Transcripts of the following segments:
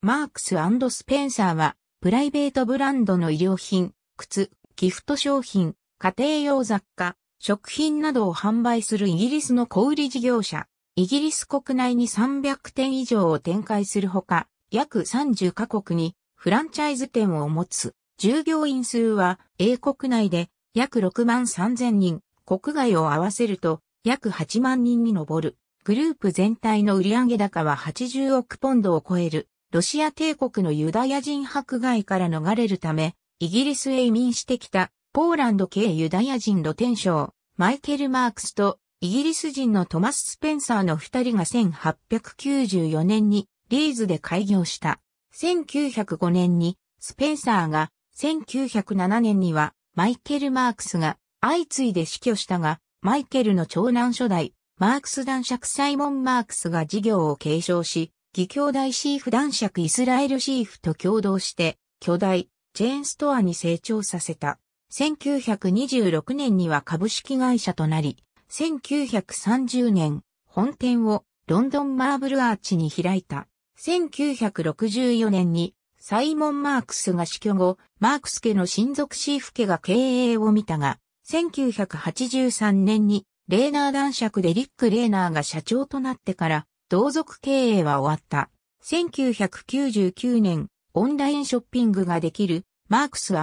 マークススペンサーは、プライベートブランドの衣料品、靴、ギフト商品、家庭用雑貨、食品などを販売するイギリスの小売事業者。イギリス国内に300店以上を展開するほか、約30カ国にフランチャイズ店を持つ。従業員数は英国内で約6万3000人、国外を合わせると約8万人に上る。グループ全体の売上高は80億ポンドを超える。ロシア帝国のユダヤ人迫害から逃れるため、イギリスへ移民してきたポーランド系ユダヤ人露天商、マイケル・マークスとイギリス人のトマス・スペンサーの二人が1894年にリーズで開業した。1905年にスペンサーが、1907年にはマイケル・マークスが相次いで死去したが、マイケルの長男初代、マークス男爵サイモン・マークスが事業を継承し、義兄弟シーフ男爵イスラエルシーフと共同して、巨大、チェーンストアに成長させた。1926年には株式会社となり、1930年、本店をロンドンマーブルアーチに開いた。1964年にサイモン・マークスが死去後、マークス家の親族シーフ家が経営を見たが、1983年にレーナー男爵でリック・レーナーが社長となってから、同族経営は終わった。1999年、オンラインショッピングができる、マークス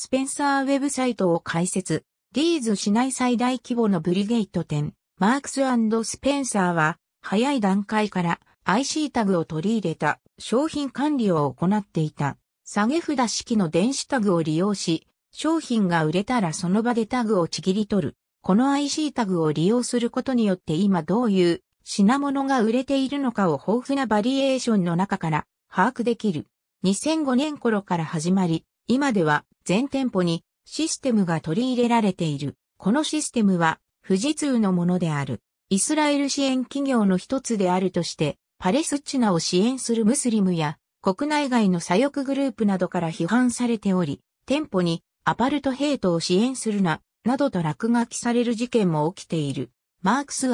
スペンサーウェブサイトを開設。リーズ市内最大規模のブリゲイト店、マークススペンサーは、早い段階から IC タグを取り入れた商品管理を行っていた。下げ札式の電子タグを利用し、商品が売れたらその場でタグをちぎり取る。この IC タグを利用することによって今どういう品物が売れているのかを豊富なバリエーションの中から把握できる。2005年頃から始まり、今では全店舗にシステムが取り入れられている。このシステムは富士通のものである。イスラエル支援企業の一つであるとして、パレスチナを支援するムスリムや国内外の左翼グループなどから批判されており、店舗にアパルトヘイトを支援するな、などと落書きされる事件も起きている。マークス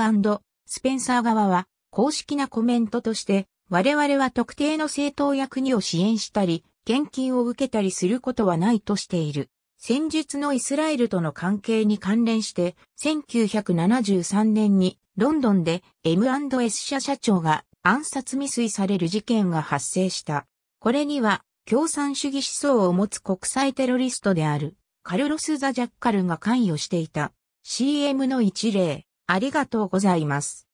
スペンサー側は、公式なコメントとして、我々は特定の政党や国を支援したり、献金を受けたりすることはないとしている。戦術のイスラエルとの関係に関連して、1973年にロンドンで M&S 社社長が暗殺未遂される事件が発生した。これには共産主義思想を持つ国際テロリストであるカルロス・ザ・ジャッカルが関与していた。CM の一例。ありがとうございます。